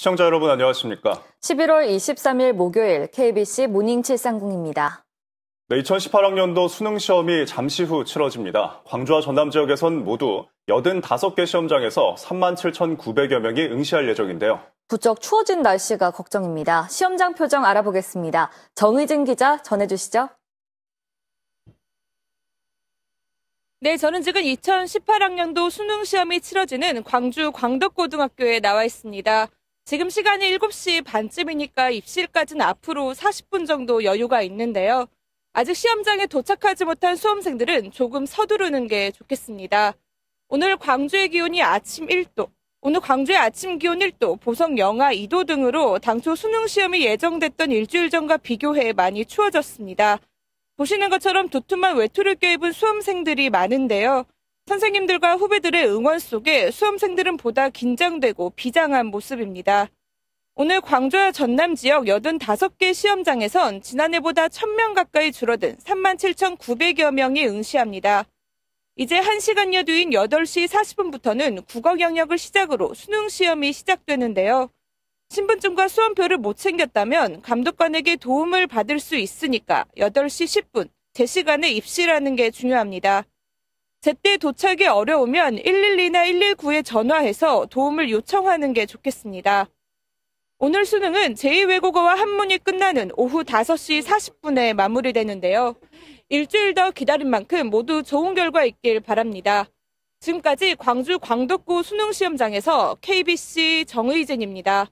시청자 여러분 안녕하십니까? 11월 23일 목요일 KBC 모닝 730입니다. 네, 2018학년도 수능 시험이 잠시 후 치러집니다. 광주와 전남 지역에선 모두 85개 시험장에서 37,900여 명이 응시할 예정인데요. 부쩍 추워진 날씨가 걱정입니다. 시험장 표정 알아보겠습니다. 정의진 기자 전해주시죠. 네, 저는 지금 2018학년도 수능 시험이 치러지는 광주 광덕고등학교에 나와 있습니다. 지금 시간이 7시 반쯤이니까 입실까지는 앞으로 40분 정도 여유가 있는데요. 아직 시험장에 도착하지 못한 수험생들은 조금 서두르는 게 좋겠습니다. 오늘 광주의 기온이 아침 1도, 오늘 광주의 아침 기온 1도, 보성 영하 2도 등으로 당초 수능 시험이 예정됐던 일주일 전과 비교해 많이 추워졌습니다. 보시는 것처럼 두툼한 외투를 껴입은 수험생들이 많은데요. 선생님들과 후배들의 응원 속에 수험생들은 보다 긴장되고 비장한 모습입니다. 오늘 광주와 전남 지역 85개 시험장에선 지난해보다 1000명 가까이 줄어든 37,900여 명이 응시합니다. 이제 1시간여 뒤인 8시 40분부터는 국어 영역을 시작으로 수능 시험이 시작되는데요. 신분증과 수험표를 못 챙겼다면 감독관에게 도움을 받을 수 있으니까 8시 10분 제 시간에 입시라는 게 중요합니다. 제때 도착이 어려우면 112나 119에 전화해서 도움을 요청하는 게 좋겠습니다. 오늘 수능은 제2외국어와 한문이 끝나는 오후 5시 40분에 마무리되는데요. 일주일 더 기다린 만큼 모두 좋은 결과 있길 바랍니다. 지금까지 광주 광덕구 수능시험장에서 KBC 정의진입니다.